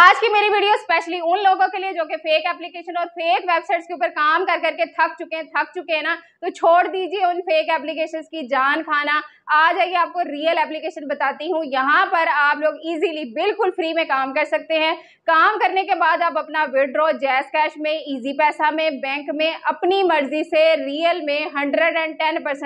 आज की मेरी वीडियो स्पेशली उन लोगों के लिए जो कि फेक एप्लीकेशन और फेक वेबसाइट्स के ऊपर काम कर करके थक चुके हैं थक चुके हैं ना तो छोड़ दीजिए उन फेक एप्लीकेशंस की जान खाना आ जाइए आपको रियल एप्लीकेशन बताती हूँ यहाँ पर आप लोग इजीली बिल्कुल फ्री में काम कर सकते हैं काम करने के बाद आप अपना विड्रॉ जैस कैश में ईजी पैसा में बैंक में अपनी मर्जी से रियल में हंड्रेड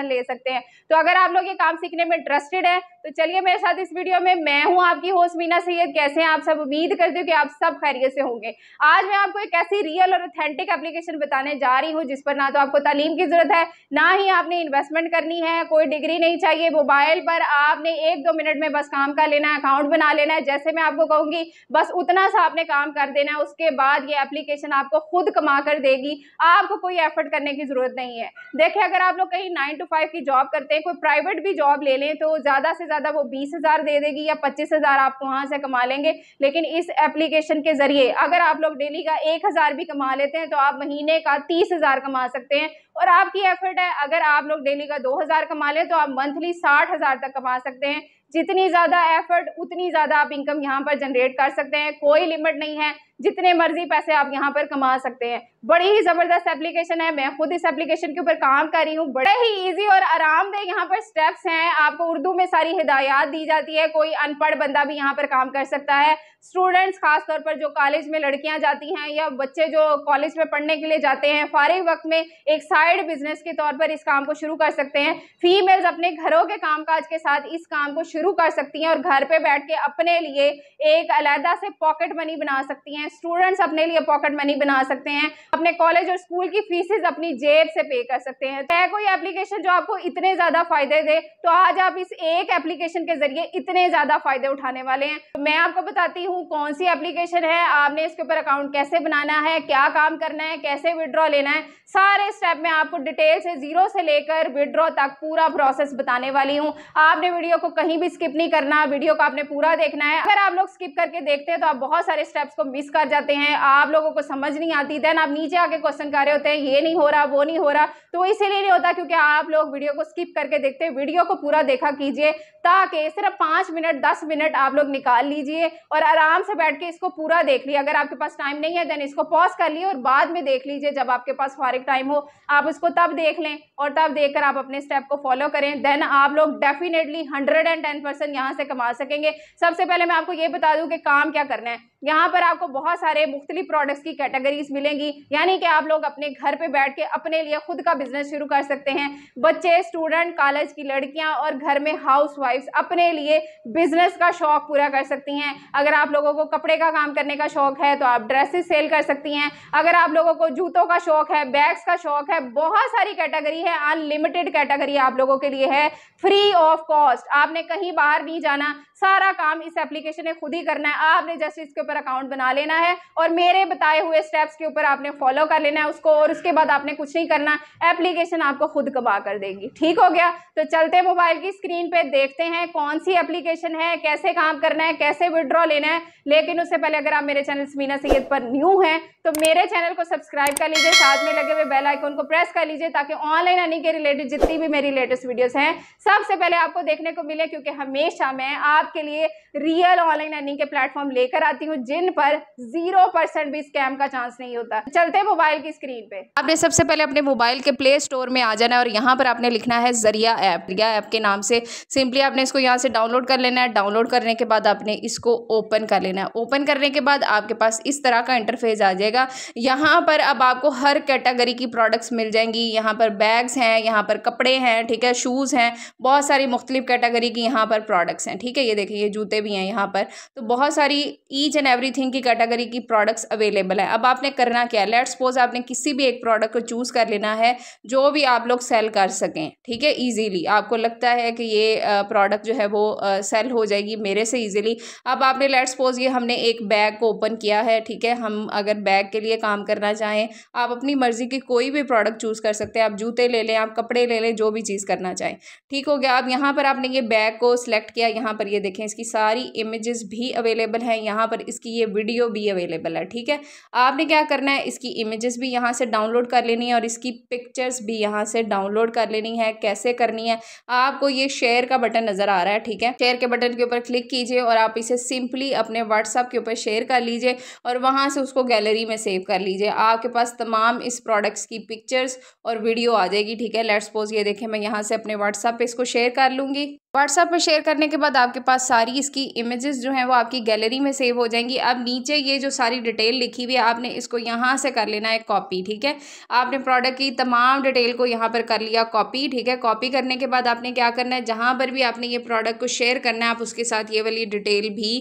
ले सकते हैं तो अगर आप लोग ये काम सीखने में इंटरेस्टेड है तो चलिए मेरे साथ इस वीडियो में मैं हूँ आपकी होस्ट मीना सैयद कैसे हैं आप सब उम्मीद करती हूँ कि आप सब खैरियत से होंगे आज मैं आपको एक ऐसी रियल और ऑथेंटिक एप्लीकेशन बताने जा रही हूँ जिस पर ना तो आपको तालीम की ज़रूरत है ना ही आपने इन्वेस्टमेंट करनी है कोई डिग्री नहीं चाहिए मोबाइल पर आपने एक दो मिनट में बस काम कर लेना है अकाउंट बना लेना है जैसे मैं आपको कहूँगी बस उतना सा आपने काम कर देना है उसके बाद ये एप्लीकेशन आपको खुद कमा कर देगी आपको कोई एफर्ट करने की ज़रूरत नहीं है देखिए अगर आप लोग कहीं नाइन टू फाइव की जॉब करते हैं कोई प्राइवेट भी जॉब ले लें तो ज़्यादा से ज़्यादा वो बीस हज़ार दे देगी या पच्चीस हज़ार आप वहां से कमा लेंगे लेकिन इस एप्लीकेशन के ज़रिए अगर आप लोग डेली का एक हज़ार भी कमा लेते हैं तो आप महीने का तीस हज़ार कमा सकते हैं और आपकी एफर्ट है अगर आप लोग डेली का दो हज़ार कमा लें तो आप मंथली साठ हज़ार तक कमा सकते हैं जितनी ज़्यादा एफर्ट उतनी ज़्यादा आप इनकम यहाँ पर जनरेट कर सकते हैं कोई लिमिट नहीं है जितने मर्जी पैसे आप यहाँ पर कमा सकते हैं बड़ी ही ज़बरदस्त एप्लीकेशन है मैं खुद इस एप्लीकेशन के ऊपर काम कर रही हूँ बड़े ही इजी और आरामदेह यहाँ पर स्टेप्स हैं आपको उर्दू में सारी हिदायत दी जाती है कोई अनपढ़ बंदा भी यहाँ पर काम कर सकता है स्टूडेंट्स खासतौर पर जो कॉलेज में लड़कियाँ जाती हैं या बच्चे जो कॉलेज में पढ़ने के लिए जाते हैं फारिग वक्त में एक साइड बिजनेस के तौर पर इस काम को शुरू कर सकते हैं फीमेल्स अपने घरों के काम के साथ इस काम को शुरू शुरू कर सकती हैं और घर पे बैठ के अपने लिए एक अलहदा से पॉकेट मनी बना सकती हैं स्टूडेंट्स अपने लिए पॉकेट मनी बना सकते हैं अपने कॉलेज और स्कूल की फीसेज अपनी जेब से पे कर सकते हैं तो है कोई एप्लीकेशन जो आपको इतने ज़्यादा फायदे दे तो आज आप इस एक एप्लीकेशन के जरिए इतने ज़्यादा फायदे उठाने वाले हैं तो मैं आपको बताती हूँ कौन सी एप्लीकेशन है आपने इसके ऊपर अकाउंट कैसे बनाना है क्या काम करना है कैसे विड्रॉ लेना है सारे स्टेप में आपको डिटेल से जीरो से लेकर विड्रॉ तक पूरा प्रोसेस बताने वाली हूँ आपने वीडियो को कहीं भी स्किप नहीं करना वीडियो को आपने पूरा देखना है अगर आप लोग स्किप करके देखते हैं तो आप बहुत सारे स्टेप्स को मिस कर जाते हैं आप लोगों को समझ नहीं आती देन आप नीचे आके क्वेश्चन कर रहे होते हैं ये नहीं हो रहा वो नहीं हो रहा तो इसीलिए नहीं होता क्योंकि आप लोग वीडियो को स्किप करके देखते हैं वीडियो को पूरा देखा कीजिए ताकि सिर्फ पाँच मिनट दस मिनट आप लोग निकाल लीजिए और आराम से बैठ के इसको पूरा देख लीजिए अगर आपके पास टाइम नहीं है देन इसको पॉज कर लिए और बाद में देख लीजिए जब आपके पास फारिक टाइम हो आप उसको तब देख लें और तब देख आप अपने स्टेप को फॉलो करें देन आप लोग definitely hundred and ten person यहाँ से कमा सकेंगे सबसे पहले मैं आपको ये बता दूँ कि काम क्या करना है यहाँ पर आपको बहुत सारे मुख्तलि प्रोडक्ट्स की कैटेगरीज मिलेंगी यानी कि आप लोग अपने घर पे बैठ के अपने लिए खुद का बिजनेस शुरू कर सकते हैं बच्चे स्टूडेंट कॉलेज की लड़कियाँ और घर में हाउस वाइफ्स अपने लिए बिजनेस का शौक पूरा कर सकती हैं अगर आप लोगों को कपड़े का काम करने का शौक है तो आप ड्रेसेस सेल कर सकती हैं अगर आप लोगों को जूतों का शौक है बैग्स का शौक है बहुत सारी कैटेगरी है अनलिमिटेड कैटेगरी आप लोगों के लिए है फ्री ऑफ कॉस्ट आपने कहीं बाहर नहीं जाना सारा काम इस एप्लीकेशन ने खुद ही करना है आपने जैसे इसके ऊपर ऊपर अकाउंट बना लेना है और मेरे बताए हुए स्टेप्स के ऊपर आपने फॉलो कर लेना है उसको और उसके बाद आपने कुछ नहीं करना एप्लीकेशन आपको खुद कमा कर देगी ठीक हो गया तो चलते मोबाइल की स्क्रीन पर देखते हैं कौन सी एप्लीकेशन है कैसे काम करना है कैसे विड्रॉ लेना है लेकिन उससे पहले अगर आप मेरे चैनल समीना सैद पर न्यू हैं तो मेरे चैनल को सब्सक्राइब कर लीजिए साथ में लगे हुए बेल आइकन को प्रेस कर लीजिए ताकि ऑनलाइन अर्निंग के रिलेटेड जितनी भी मेरी लेटेस्ट वीडियोस हैं सबसे पहले आपको देखने को मिले क्योंकि हमेशा मैं आपके लिए रियल ऑनलाइन अर्निंग के प्लेटफॉर्म लेकर आती हूँ जिन पर जीरो परसेंट भी स्कैम का चांस नहीं होता चलते मोबाइल की स्क्रीन पे आपने सबसे पहले अपने मोबाइल के प्ले स्टोर में आ जाना है और यहाँ पर आपने लिखना है जरिया ऐप जरिया ऐप के नाम से सिंपली आपने इसको यहाँ से डाउनलोड कर लेना है डाउनलोड करने के बाद आपने इसको ओपन कर लेना है ओपन करने के बाद आपके पास इस तरह का इंटरफेस आ जाएगा यहाँ पर अब आपको हर कैटेगरी की प्रोडक्ट्स मिल जाएंगी यहाँ पर बैग्स हैं यहाँ पर कपड़े हैं ठीक है शूज़ हैं बहुत सारी मुख्तलिफ कैटेगरी की यहाँ पर प्रोडक्ट्स हैं ठीक है ये देखिए ये जूते भी हैं यहाँ पर तो बहुत सारी ईच एंड एवरीथिंग की कैटेगरी की प्रोडक्ट्स अवेलेबल है अब आपने करना क्या है लेट सपोज आपने किसी भी एक प्रोडक्ट को चूज़ कर लेना है जो भी आप लोग सेल कर सकें ठीक है ईजीली आपको लगता है कि ये प्रोडक्ट जो है वो सेल हो जाएगी मेरे से ईजिली अब आपने लेट सपोज ये हमने एक बैग को ओपन किया है ठीक है हम अगर बैग के लिए काम करना चाहें आप अपनी मर्ज़ी की कोई भी प्रोडक्ट चूज़ कर सकते हैं आप जूते ले लें आप कपड़े ले लें जो भी चीज़ करना चाहें ठीक हो गया अब यहाँ पर आपने ये बैग को सिलेक्ट किया यहाँ पर ये देखें इसकी सारी इमेजेस भी अवेलेबल हैं यहाँ पर इस इसकी ये वीडियो भी अवेलेबल है ठीक है आपने क्या करना है इसकी इमेजेस भी यहाँ से डाउनलोड कर लेनी है और इसकी पिक्चर्स भी यहाँ से डाउनलोड कर लेनी है कैसे करनी है आपको ये शेयर का बटन नज़र आ रहा है ठीक है शेयर के बटन के ऊपर क्लिक कीजिए और आप इसे सिंपली अपने व्हाट्सअप के ऊपर शेयर कर लीजिए और वहाँ से उसको गैलरी में सेव कर लीजिए आपके पास तमाम इस प्रोडक्ट्स की पिक्चर्स और वीडियो आ जाएगी ठीक है लेट्स पोज ये देखें मैं यहाँ से अपने व्हाट्सअप पर इसको शेयर कर लूँगी व्हाट्सएप पर शेयर करने के बाद आपके पास सारी इसकी इमेजेस जो हैं वो आपकी गैलरी में सेव हो जाएंगी अब नीचे ये जो सारी डिटेल लिखी हुई है आपने इसको यहाँ से कर लेना है कॉपी ठीक है आपने प्रोडक्ट की तमाम डिटेल को यहाँ पर कर लिया कॉपी ठीक है कॉपी करने के बाद आपने क्या करना है जहाँ पर भी आपने ये प्रोडक्ट को शेयर करना है आप उसके साथ ये वाली डिटेल भी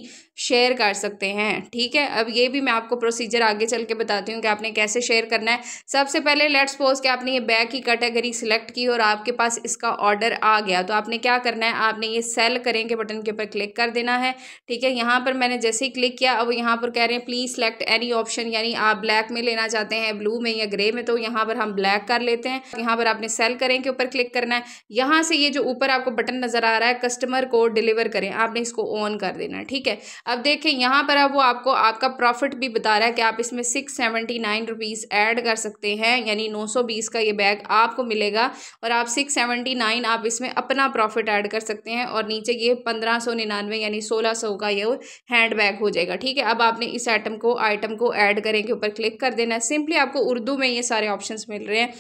शेयर कर सकते हैं ठीक है अब ये भी मैं आपको प्रोसीजर आगे चल के बताती हूँ कि आपने कैसे शेयर करना है सबसे पहले लेट्स सपोज कि आपने ये बैग की कैटेगरी सिलेक्ट की और आपके पास इसका ऑर्डर आ गया तो आपने क्या करना है आपने ये सेल करें के बटन के ऊपर क्लिक कर देना है ठीक है यहाँ पर मैंने जैसे ही क्लिक किया अब यहाँ पर कह रहे हैं प्लीज़ सेलेक्ट एनी ऑप्शन यानी आप ब्लैक में लेना चाहते हैं ब्लू में या ग्रे में तो यहाँ पर हम ब्लैक कर लेते हैं यहाँ पर आपने सेल करें के ऊपर क्लिक करना है यहाँ से ये जो ऊपर आपको बटन नज़र आ रहा है कस्टमर को डिलीवर करें आपने इसको ऑन कर देना ठीक है अब देखिए यहाँ पर अब वो आपको आपका प्रॉफिट भी बता रहा है कि आप इसमें six seventy nine rupees add कर सकते हैं यानी नौ सौ बीस का ये बैग आपको मिलेगा और आप सिक्स सेवेंटी नाइन आप इसमें अपना प्रॉफिट ऐड कर सकते हैं और नीचे ये पंद्रह सौ निन्यानवे यानी सोलह सौ का ये हैंड बैग हो जाएगा ठीक है अब आपने इस आइटम को आइटम को ऐड करें के ऊपर क्लिक कर देना है सिंपली आपको उर्दू में ये सारे ऑप्शन मिल रहे हैं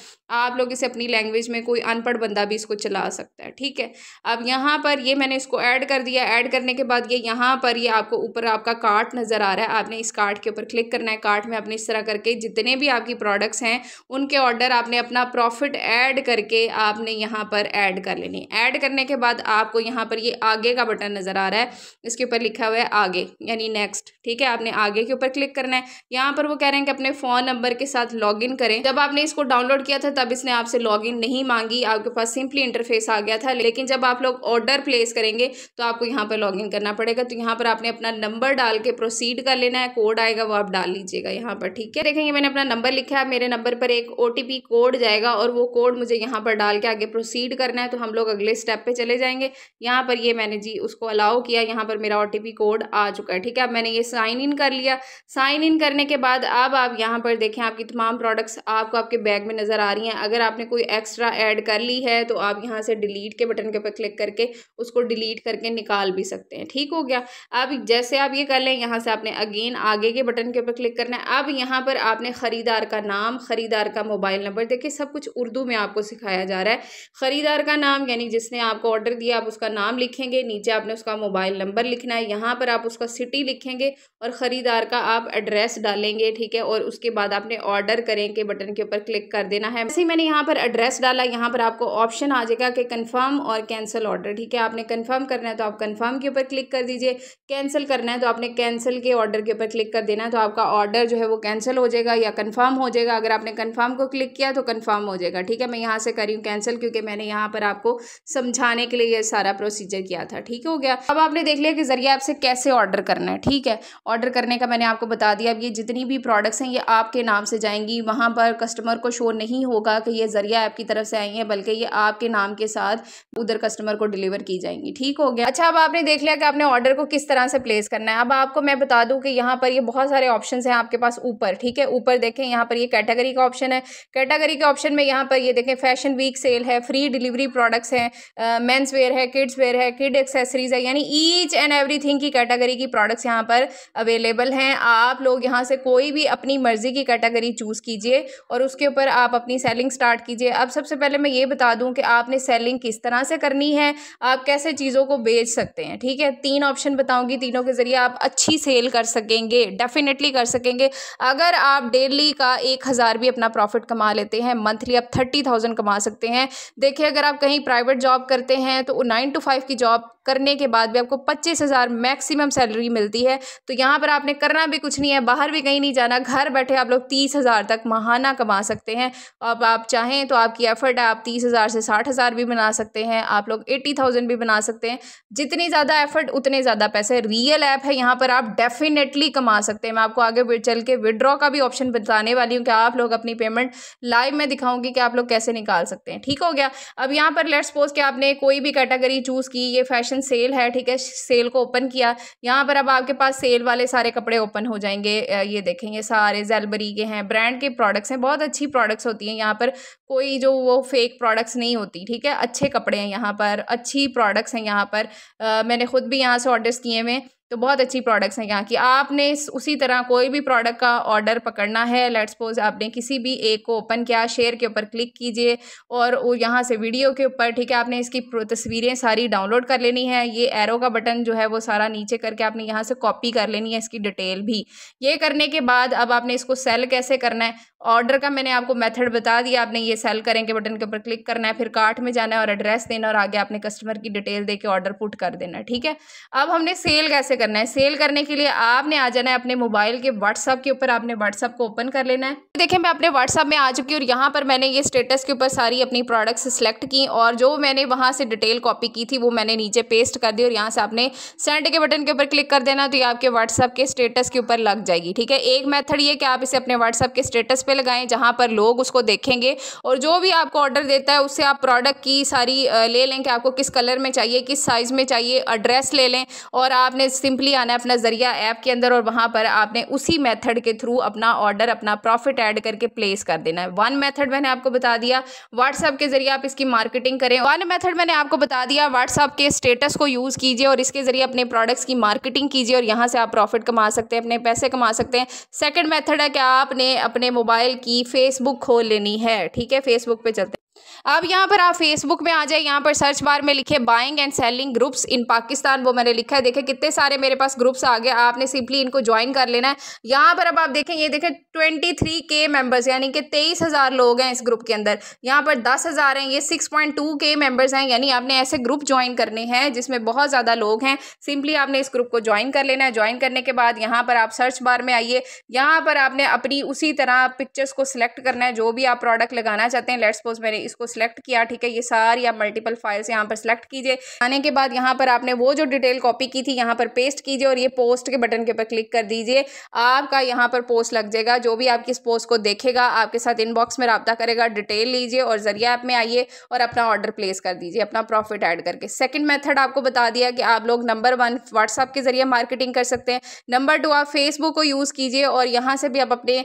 आप लोग इसे अपनी लैंग्वेज में कोई अनपढ़ बंदा भी इसको चला सकता है ठीक है अब यहाँ पर ये मैंने इसको ऐड कर दिया ऐड करने के बाद ये यहाँ पर ये आपको ऊपर आपका कार्ट नज़र आ रहा है आपने इस कार्ट के ऊपर क्लिक करना है कार्ट में आपने इस तरह करके जितने भी आपकी प्रोडक्ट्स हैं उनके ऑर्डर आपने अपना प्रॉफिट ऐड करके आपने यहाँ पर ऐड कर लेनी है ऐड करने के बाद आपको यहाँ पर ये आगे का बटन नज़र आ रहा है इसके ऊपर लिखा हुआ है आगे यानी नेक्स्ट ठीक है आपने आगे के ऊपर क्लिक करना है यहाँ पर वो कह रहे हैं कि अपने फ़ोन नंबर के साथ लॉगिन करें जब आपने इसको डाउनलोड किया था तब इसने आपसे लॉगिन नहीं मांगी आपके पास सिंपली इंटरफेस आ गया था लेकिन जब आप लोग ऑर्डर प्लेस करेंगे तो आपको यहाँ पर लॉगिन करना पड़ेगा तो यहाँ पर आपने अपना नंबर डाल के प्रोसीड कर लेना है कोड आएगा वो आप डाल लीजिएगा यहाँ पर ठीक है देखेंगे मैंने अपना नंबर लिखा है मेरे नंबर पर एक ओ कोड जाएगा और वो कोड मुझे यहाँ पर डाल के आगे प्रोसीड करना है तो हम लोग अगले स्टेप पर चले जाएंगे यहाँ पर ये मैंने जी उसको अलाउ किया यहाँ पर मेरा ओ कोड आ चुका है ठीक है अब मैंने ये साइन इन कर लिया साइन इन करने के बाद अब आप यहाँ पर देखें आपकी तमाम प्रोडक्ट्स आपको आपके बैग में नज़र आ रही हैं अगर आपने कोई एक्स्ट्रा ऐड कर ली है तो आप यहाँ से डिलीट के बटन के ऊपर क्लिक करके उसको डिलीट करके निकाल भी सकते हैं ठीक हो गया अब जैसे आप ये कर लें यहाँ से आपने अगेन आगे के बटन के ऊपर क्लिक करना है अब यहाँ पर आपने ख़रीदार का नाम ख़रीदार का मोबाइल नंबर देखिए सब कुछ उर्दू में आपको सिखाया जा रहा है ख़रीदार का नाम यानी जिसने आपको ऑर्डर दिया आप उसका नाम लिखेंगे नीचे आपने उसका मोबाइल नंबर लिखना है यहाँ पर आप उसका सिटी लिखेंगे और ख़रीदार का आप एड्रेस डालेंगे ठीक है और उसके बाद आपने ऑर्डर करें के बटन के ऊपर क्लिक कर देना है वैसे मैंने यहाँ पर एड्रेस डाला यहाँ पर आपको ऑप्शन आ जाएगा कि कन्फर्म और कैंसिल ऑर्डर ठीक है आपने कन्फर्म करना है तो आप कन्फर्म के ऊपर क्लिक कर दीजिए कैंसिल कैंसिल करना है तो आपने कैंसिल के ऑर्डर के ऊपर क्लिक कर देना है तो आपका ऑर्डर जो है वो कैंसिल हो जाएगा या कंफर्म हो जाएगा अगर आपने कंफर्म को क्लिक किया तो कंफर्म हो जाएगा ठीक है मैं यहाँ से करी हूँ कैंसिल क्योंकि मैंने यहाँ पर आपको समझाने के लिए ये सारा प्रोसीजर किया था ठीक हो गया अब आपने देख लिया कि जरिए आपसे कैसे ऑर्डर करना है ठीक है ऑर्डर करने का मैंने आपको बता दिया अब ये जितनी भी प्रोडक्ट्स हैं ये आपके नाम से जाएंगी वहाँ पर कस्टमर को शो नहीं होगा कि ये जरिया ऐप की तरफ से आई है बल्कि ये आपके नाम के साथ उधर कस्टमर को डिलीवर की जाएंगी ठीक हो गया अच्छा अब आपने देख लिया कि आपने ऑर्डर को किस तरह से प्लेस करना है अब आपको मैं बता दूं कि यहाँ पर ये बहुत सारे ऑप्शन हैं आपके पास ऊपर ठीक है ऊपर देखें यहाँ पर ये कैटेगरी का ऑप्शन है कैटेगरी के ऑप्शन में यहाँ पर ये देखें फैशन वीक सेल है फ्री डिलीवरी प्रोडक्ट्स हैं मेन्स वेयर है किड्स वेयर है किड एक्सेसरीज है यानी ईच एंड एवरी की कैटेगरी की प्रोडक्ट्स यहाँ पर अवेलेबल हैं आप लोग यहाँ से कोई भी अपनी मर्ज़ी की कैटेगरी चूज़ कीजिए और उसके ऊपर आप अपनी सेलिंग स्टार्ट कीजिए अब सबसे पहले मैं ये बता दूँ कि आपने सेलिंग किस तरह से करनी है आप कैसे चीज़ों को बेच सकते हैं ठीक है तीन ऑप्शन बताऊँगी तीनों मशीनों के ज़रिए आप अच्छी सेल कर सकेंगे डेफिनेटली कर सकेंगे अगर आप डेली का एक हज़ार भी अपना प्रॉफिट कमा लेते हैं मंथली आप थर्टी थाउजेंड कमा सकते हैं देखिए अगर आप कहीं प्राइवेट जॉब करते हैं तो नाइन टू फाइव की जॉब करने के बाद भी आपको पच्चीस हज़ार मैक्सिमम सैलरी मिलती है तो यहाँ पर आपने करना भी कुछ नहीं है बाहर भी कहीं नहीं जाना घर बैठे आप लोग तीस हज़ार तक महाना कमा सकते हैं अब आप चाहें तो आपकी एफर्ट है आप तीस हज़ार से साठ हज़ार भी बना सकते हैं आप लोग एट्टी थाउजेंड भी बना सकते हैं जितनी ज़्यादा एफर्ट उतने ज़्यादा पैसे रियल ऐप है यहाँ पर आप डेफिनेटली कमा सकते हैं मैं आपको आगे चल के विड्रॉ का भी ऑप्शन बताने वाली हूँ कि आप लोग अपनी पेमेंट लाइव में दिखाऊंगी कि आप लोग कैसे निकाल सकते हैं ठीक हो गया अब यहाँ पर लेट्स सपोज कि आपने कोई भी कैटेगरी चूज़ की ये फैशन सेक्शन सेल है ठीक है सेल को ओपन किया यहाँ पर अब आपके पास सेल वाले सारे कपड़े ओपन हो जाएंगे ये देखेंगे सारे जेलबरी के हैं ब्रांड के प्रोडक्ट्स हैं बहुत अच्छी प्रोडक्ट्स होती हैं यहाँ पर कोई जो वो फेक प्रोडक्ट्स नहीं होती ठीक है अच्छे कपड़े हैं यहाँ पर अच्छी प्रोडक्ट्स हैं यहाँ पर आ, मैंने खुद भी यहाँ से ऑर्डर्स किए हुए तो बहुत अच्छी प्रोडक्ट्स हैं यहाँ की आपने उसी तरह कोई भी प्रोडक्ट का ऑर्डर पकड़ना है लेट्स सपोज आपने किसी भी एक को ओपन किया शेयर के ऊपर क्लिक कीजिए और वो यहाँ से वीडियो के ऊपर ठीक है आपने इसकी तस्वीरें सारी डाउनलोड कर लेनी है ये एरो का बटन जो है वो सारा नीचे करके आपने यहाँ से कॉपी कर लेनी है इसकी डिटेल भी ये करने के बाद अब आपने इसको सेल कैसे करना है ऑर्डर का मैंने आपको मेथड बता दिया आपने ये सेल करें के बटन के ऊपर क्लिक करना है फिर कार्ट में जाना है और एड्रेस देना और आगे आपने कस्टमर की डिटेल देके ऑर्डर पुट कर देना ठीक है अब हमने सेल कैसे करना है सेल करने के लिए आपने आ जाना है अपने मोबाइल के व्हाट्सअप के ऊपर आपने व्हाट्सअप को ओपन कर लेना है देखिए मैं अपने व्हाट्सअप में आ चुकी हूँ और यहाँ पर मैंने ये स्टेटस के ऊपर सारी अपनी प्रोडक्ट्स सेलेक्ट की और जो मैंने वहाँ से डिटेल कॉपी की थी वो मैंने नीचे पेस्ट कर दी और यहाँ से आपने सेंड के बटन के ऊपर क्लिक कर देना तो ये आपके व्हाट्सअप के स्टेटस के ऊपर लग जाएगी ठीक है एक मैथड ये कि आप इसे अपने व्हाट्सअप के स्टेटस पे लगाएं जहाँ पर लोग उसको देखेंगे और जो भी आपको ऑर्डर देता है उससे आप प्रोडक्ट की सारी ले लें कि आपको किस कलर में चाहिए किस साइज़ में चाहिए एड्रेस ले लें और आपने सिंपली आना अपना ज़रिया ऐप के अंदर और वहाँ पर आपने उसी मेथड के थ्रू अपना ऑर्डर अपना प्रॉफिट ऐड करके प्लेस कर देना है वन मेथड मैंने आपको बता दिया व्हाट्सएप के जरिए आप इसकी मार्केटिंग करें वन मेथड मैंने आपको बता दिया व्हाट्सएप के स्टेटस को यूज़ कीजिए और इसके ज़रिए अपने प्रोडक्ट्स की मार्केटिंग कीजिए और यहाँ से आप प्रॉफिट कमा सकते हैं अपने पैसे कमा सकते हैं सेकेंड मैथड है कि आपने अपने मोबाइल प्रोफाइल की फ़ेसबुक खोल लेनी है ठीक है फेसबुक पे चलते अब यहाँ पर आप फेसबुक में आ जाए यहाँ पर सर्च बार में लिखे buying and selling groups in Pakistan वो मैंने लिखा है देखे कितने सारे मेरे पास ग्रुप्स आ गए आपने सिंपली इनको ज्वाइन कर लेना है यहाँ पर अब आप देखें ये देखें ट्वेंटी थ्री के मेम्बर्स यानी कि तेईस हज़ार लोग हैं इस ग्रुप के अंदर यहाँ पर दस हज़ार हैं ये six point two K members हैं यानी आपने ऐसे ग्रुप ज्वाइन करने हैं जिसमें बहुत ज़्यादा लोग हैं सिंपली आपने इस ग्रुप को ज्वाइन कर लेना है ज्वाइन करने के बाद यहाँ पर आप सर्च बार में आइए यहाँ पर आपने अपनी उसी तरह पिक्चर्स को सिलेक्ट करना है जो भी आप प्रोडक्ट लगाना चाहते हैं लेट्स पोज मैंने इसको सिलेक्ट किया ठीक है ये सारी आप मल्टीपल फाइल्स यहाँ पर सिलेक्ट कीजिए आने के बाद यहाँ पर आपने वो जो डिटेल कॉपी की थी यहाँ पर पेस्ट कीजिए और ये पोस्ट के बटन के ऊपर क्लिक कर दीजिए आपका यहाँ पर पोस्ट लग जाएगा जो भी आपकी इस पोस्ट को देखेगा आपके साथ इनबॉक्स में रबता करेगा डिटेल लीजिए और जरिया ऐप में आइए और अपना ऑर्डर प्लेस कर दीजिए अपना प्रॉफिट ऐड करके सेकंड मेथड आपको बता दिया कि आप लोग नंबर वन व्हाट्सअप के जरिए मार्केटिंग कर सकते हैं नंबर टू आप फेसबुक को यूज़ कीजिए और यहाँ से भी आप अपने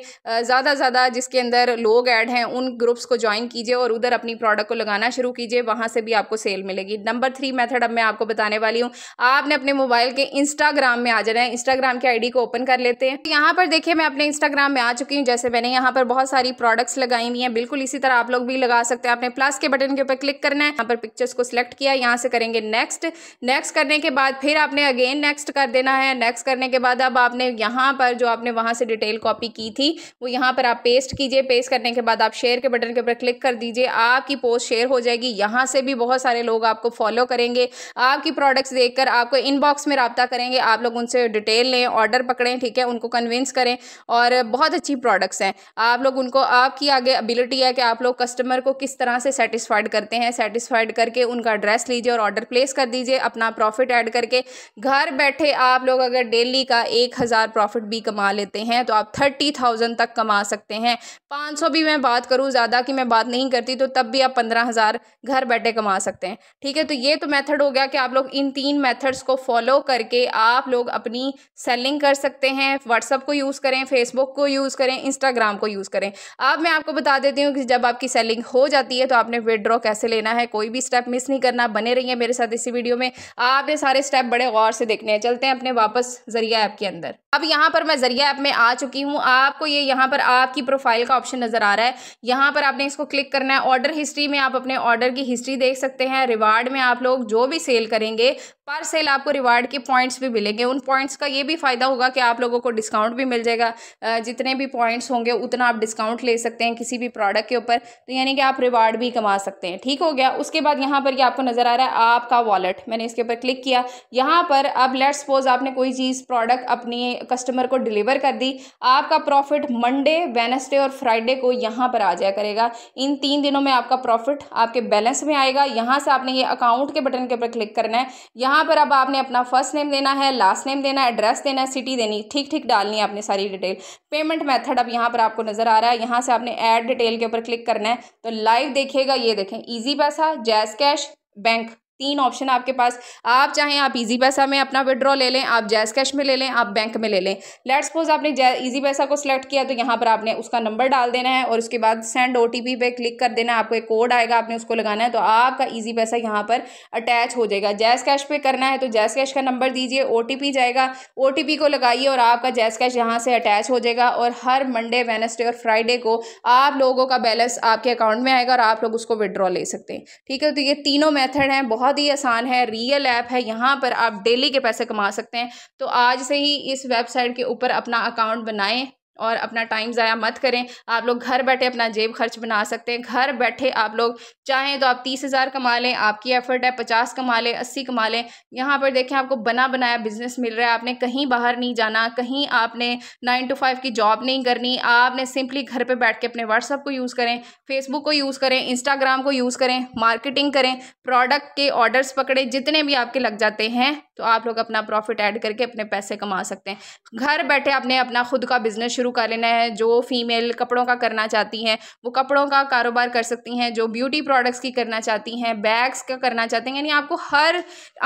ज़्यादा ज़्यादा जिसके अंदर लोग ऐड हैं उन ग्रुप्स को ज्वाइन कीजिए और उधर अपनी अपनी प्रोडक्ट को लगाना शुरू कीजिए वहाँ से भी आपको सेल मिलेगी नंबर थ्री मेथड अब मैं आपको बताने वाली हूँ आपने अपने मोबाइल के इंस्टाग्राम में आ जाना है इंस्टाग्राम की आईडी को ओपन कर लेते हैं यहाँ पर देखिए मैं अपने इंस्टाग्राम में आ चुकी हूँ जैसे मैंने यहाँ पर बहुत सारी प्रोडक्ट्स लगाई हुई है बिल्कुल इसी तरह आप लोग भी लगा सकते हैं आपने प्लस के बटन के ऊपर क्लिक करना है यहाँ पर पिक्चर्स को सिलेक्ट किया यहाँ से करेंगे नेक्स्ट नेक्स्ट करने के बाद फिर आपने अगेन नेक्स्ट कर देना है नेक्स्ट करने के बाद अब आपने यहाँ पर जो आपने वहाँ से डिटेल कॉपी की थी वो यहाँ पर आप पेस्ट कीजिए पेस्ट करने के बाद आप शेयर के बटन के ऊपर क्लिक कर दीजिए आप आपकी पोस्ट शेयर हो जाएगी यहाँ से भी बहुत सारे लोग आपको फॉलो करेंगे आपकी प्रोडक्ट्स देखकर आपको इनबॉक्स में रबता करेंगे आप लोग उनसे डिटेल लें ऑर्डर पकड़ें ठीक है उनको कन्विंस करें और बहुत अच्छी प्रोडक्ट्स हैं आप लोग उनको आपकी आगे अबिलिटी है कि आप लोग कस्टमर को किस तरह से सेटिस्फाइड करते हैं सेटिस्फाइड करके उनका एड्रेस लीजिए और ऑर्डर प्लेस कर दीजिए अपना प्रॉफिट ऐड करके घर बैठे आप लोग अगर डेली का एक हज़ार प्रॉफिट भी कमा लेते हैं तो आप थर्टी थाउजेंड तक कमा सकते हैं पाँच सौ भी मैं बात करूँ ज़्यादा की मैं बात नहीं करती तो तब भी आप पंद्रह हज़ार घर बैठे कमा सकते हैं ठीक है तो ये तो मेथड हो गया कि आप लोग इन तीन मेथड्स को फॉलो करके आप लोग अपनी सेलिंग कर सकते हैं व्हाट्सअप को यूज़ करें फेसबुक को यूज़ करें इंस्टाग्राम को यूज़ करें अब मैं आपको बता देती हूँ कि जब आपकी सेलिंग हो जाती है तो आपने विदड्रॉ कैसे लेना है कोई भी स्टेप मिस नहीं करना बने रही मेरे साथ इसी वीडियो में आपने सारे स्टेप बड़े गौर से देखने हैं चलते हैं अपने वापस जरिया ऐप के अंदर अब यहाँ पर मैं जरिया ऐप में आ चुकी हूँ आपको ये यहाँ पर आपकी प्रोफाइल का ऑप्शन नज़र आ रहा है यहाँ पर आपने इसको क्लिक करना है ऑर्डर हिस्ट्री में आप अपने ऑर्डर की हिस्ट्री देख सकते हैं रिवार्ड में आप लोग जो भी सेल करेंगे पर सेल आपको रिवार्ड के पॉइंट्स भी मिलेंगे उन पॉइंट्स का ये भी फ़ायदा होगा कि आप लोगों को डिस्काउंट भी मिल जाएगा जितने भी पॉइंट्स होंगे उतना आप डिस्काउंट ले सकते हैं किसी भी प्रोडक्ट के ऊपर तो यानी कि आप रिवार्ड भी कमा सकते हैं ठीक हो गया उसके बाद यहाँ पर ये आपको नज़र आ रहा है आपका वॉलेट मैंने इसके ऊपर क्लिक किया यहाँ पर अब लेट सपोज आपने कोई चीज़ प्रोडक्ट अपनी कस्टमर को डिलीवर कर दी आपका प्रॉफिट मंडे वेनसडे और फ्राइडे को यहाँ पर आ जाया करेगा इन तीन दिनों में आपका प्रॉफिट आपके बैलेंस में आएगा यहाँ से आपने ये अकाउंट के बटन के ऊपर क्लिक करना है यहाँ यहाँ पर अब आपने अपना फर्स्ट नेम देना है लास्ट नेम देना है एड्रेस देना है सिटी देनी ठीक ठीक डालनी है आपने सारी डिटेल पेमेंट मेथड अब यहाँ पर आपको नज़र आ रहा है यहाँ से आपने ऐड डिटेल के ऊपर क्लिक करना है तो लाइव देखिएगा ये देखें ईजी पैसा जैस कैश बैंक तीन ऑप्शन आपके पास आप चाहें आप इजी पैसा में अपना विड्रॉ ले लें आप जैस कैश में ले लें आप बैंक में ले लें लेट सपोज आपने इजी पैसा को सिलेक्ट किया तो यहाँ पर आपने उसका नंबर डाल देना है और उसके बाद सेंड ओ पे क्लिक कर देना है आपको एक कोड आएगा आपने उसको लगाना है तो आपका ईजी पैसा यहाँ पर अटैच हो जाएगा जैस कैश पे करना है तो जैस कैश का नंबर दीजिए ओ जाएगा ओ को लगाइए और आपका जैस कैश यहाँ से अटैच हो जाएगा और हर मंडे वेनसडे और फ्राइडे को आप लोगों का बैलेंस आपके अकाउंट में आएगा और आप लोग उसको विड्रॉ ले सकते हैं ठीक है तो ये तीनों मैथड हैं बहुत बहुत ही आसान है रियल ऐप है यहाँ पर आप डेली के पैसे कमा सकते हैं तो आज से ही इस वेबसाइट के ऊपर अपना अकाउंट बनाएं और अपना टाइम ज़ाया मत करें आप लोग घर बैठे अपना जेब खर्च बना सकते हैं घर बैठे आप लोग चाहें तो आप तीस हज़ार कमा लें आपकी एफर्ट है पचास कमा लें अस्सी कमा लें यहाँ पर देखें आपको बना बनाया बिजनेस मिल रहा है आपने कहीं बाहर नहीं जाना कहीं आपने नाइन टू फाइव की जॉब नहीं करनी आपने सिंपली घर पर बैठ के अपने व्हाट्सअप को यूज़ करें फेसबुक को यूज़ करें इंस्टाग्राम को यूज़ करें मार्केटिंग करें प्रोडक्ट के ऑर्डर्स पकड़ें जितने भी आपके लग जाते हैं तो आप लोग अपना प्रॉफिट ऐड करके अपने पैसे कमा सकते हैं घर बैठे आपने अपना खुद का बिजनेस शुरू शुरू कर लेना है जो फीमेल कपड़ों का करना चाहती हैं वो कपड़ों का कारोबार कर सकती हैं जो ब्यूटी प्रोडक्ट्स की करना चाहती हैं बैग्स का करना चाहते हैं यानी आपको हर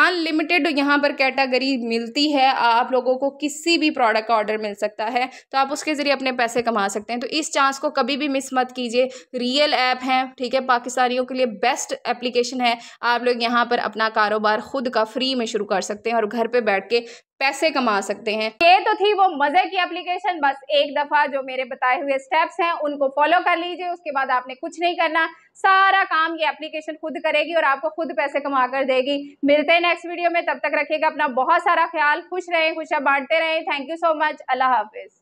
अनलिमिटेड यहाँ पर कैटेगरी मिलती है आप लोगों को किसी भी प्रोडक्ट का ऑर्डर मिल सकता है तो आप उसके ज़रिए अपने पैसे कमा सकते हैं तो इस चांस को कभी भी मिस मत कीजिए रियल ऐप है ठीक है पाकिस्तानियों के लिए बेस्ट एप्लीकेशन है आप लोग यहाँ पर अपना कारोबार खुद का फ्री में शुरू कर सकते हैं और घर पर बैठ के पैसे कमा सकते हैं ये तो थी वो मजे की एप्लीकेशन बस एक दफा जो मेरे बताए हुए स्टेप्स हैं उनको फॉलो कर लीजिए उसके बाद आपने कुछ नहीं करना सारा काम ये एप्लीकेशन खुद करेगी और आपको खुद पैसे कमा कर देगी मिलते हैं नेक्स्ट वीडियो में तब तक रखिएगा अपना बहुत सारा ख्याल खुश रहें खुशियाँ बांटते रहें थैंक यू सो मच अल्लाह हाफिज